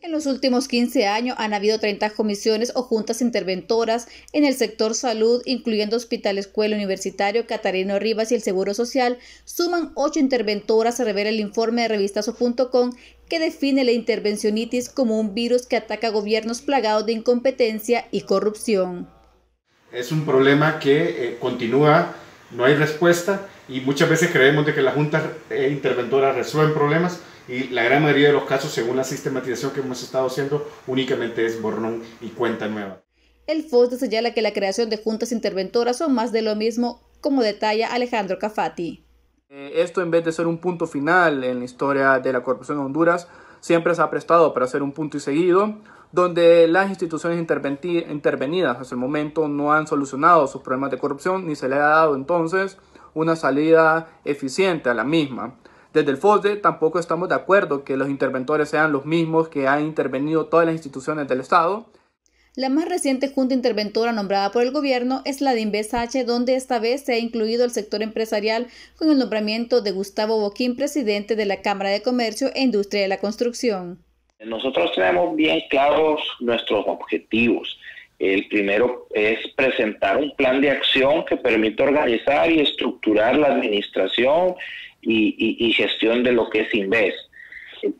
En los últimos 15 años han habido 30 comisiones o juntas interventoras en el sector salud, incluyendo Hospital Escuela Universitario, Catarino Rivas y el Seguro Social. Suman 8 interventoras, se revela el informe de revistazo.com que define la intervencionitis como un virus que ataca gobiernos plagados de incompetencia y corrupción. Es un problema que eh, continúa, no hay respuesta y muchas veces creemos de que las juntas eh, interventoras resuelven problemas y la gran mayoría de los casos, según la sistematización que hemos estado haciendo, únicamente es borrón y cuenta nueva. El FOSDE señala que la creación de juntas interventoras son más de lo mismo, como detalla Alejandro Cafati. Eh, esto en vez de ser un punto final en la historia de la corrupción en Honduras, siempre se ha prestado para ser un punto y seguido, donde las instituciones intervenidas hasta el momento no han solucionado sus problemas de corrupción, ni se le ha dado entonces una salida eficiente a la misma. Desde el FOSDE tampoco estamos de acuerdo que los interventores sean los mismos que han intervenido todas las instituciones del Estado. La más reciente junta interventora nombrada por el gobierno es la de H, donde esta vez se ha incluido el sector empresarial con el nombramiento de Gustavo Boquín, presidente de la Cámara de Comercio e Industria de la Construcción. Nosotros tenemos bien claros nuestros objetivos el primero es presentar un plan de acción que permita organizar y estructurar la administración y, gestión de lo que es Inves.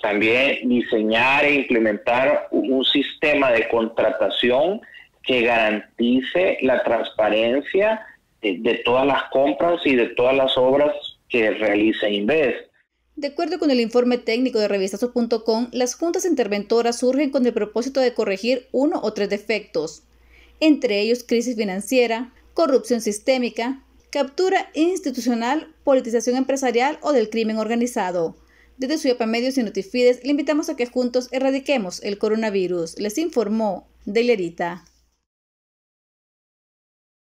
también diseñar e implementar un sistema de contratación que garantice la transparencia de, todas las compras y de todas las obras que realiza Inves. De acuerdo con el informe técnico de Revistazo.com, las juntas interventoras surgen con el propósito de corregir uno o tres defectos, entre ellos crisis financiera, corrupción sistémica, captura institucional, politización empresarial o del crimen organizado. Desde Suyapa Medios y Notifides le invitamos a que juntos erradiquemos el coronavirus, les informó Delerita.